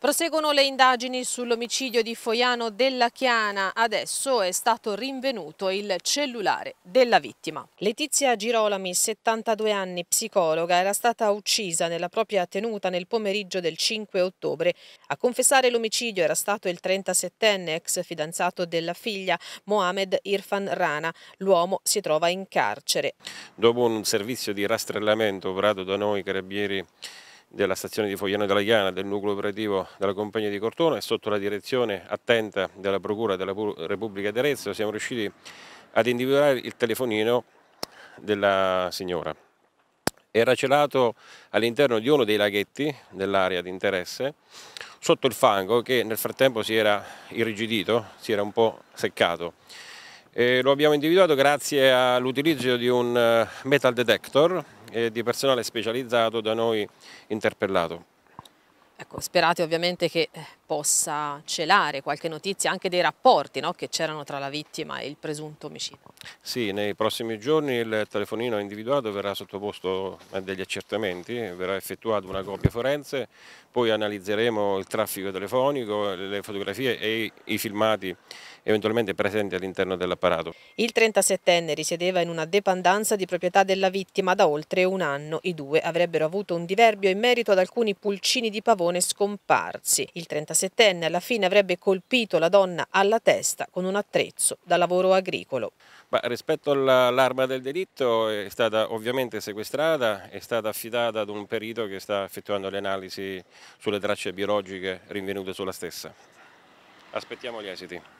Proseguono le indagini sull'omicidio di Foiano della Chiana. Adesso è stato rinvenuto il cellulare della vittima. Letizia Girolami, 72 anni, psicologa, era stata uccisa nella propria tenuta nel pomeriggio del 5 ottobre. A confessare l'omicidio era stato il 37enne ex fidanzato della figlia, Mohamed Irfan Rana. L'uomo si trova in carcere. Dopo un servizio di rastrellamento operato da noi carabinieri della stazione di Fogliano della Chiana del nucleo operativo della compagnia di Cortona e sotto la direzione attenta della Procura della Repubblica di Arezzo siamo riusciti ad individuare il telefonino della signora. Era celato all'interno di uno dei laghetti dell'area di interesse sotto il fango che nel frattempo si era irrigidito, si era un po' seccato. E lo abbiamo individuato grazie all'utilizzo di un eh, metal detector e di personale specializzato da noi interpellato. Ecco, sperate ovviamente che eh, possa celare qualche notizia anche dei rapporti no, che c'erano tra la vittima e il presunto omicidio. Sì, nei prossimi giorni il telefonino individuato verrà sottoposto a degli accertamenti, verrà effettuata una copia forense, poi analizzeremo il traffico telefonico, le fotografie e i filmati eventualmente presenti all'interno dell'apparato. Il 37enne risiedeva in una dependenza di proprietà della vittima da oltre un anno. I due avrebbero avuto un diverbio in merito ad alcuni pulcini di pavone persone scomparsi. Il 37enne alla fine avrebbe colpito la donna alla testa con un attrezzo da lavoro agricolo. Beh, rispetto all'arma del delitto è stata ovviamente sequestrata, è stata affidata ad un perito che sta effettuando le analisi sulle tracce biologiche rinvenute sulla stessa. Aspettiamo gli esiti.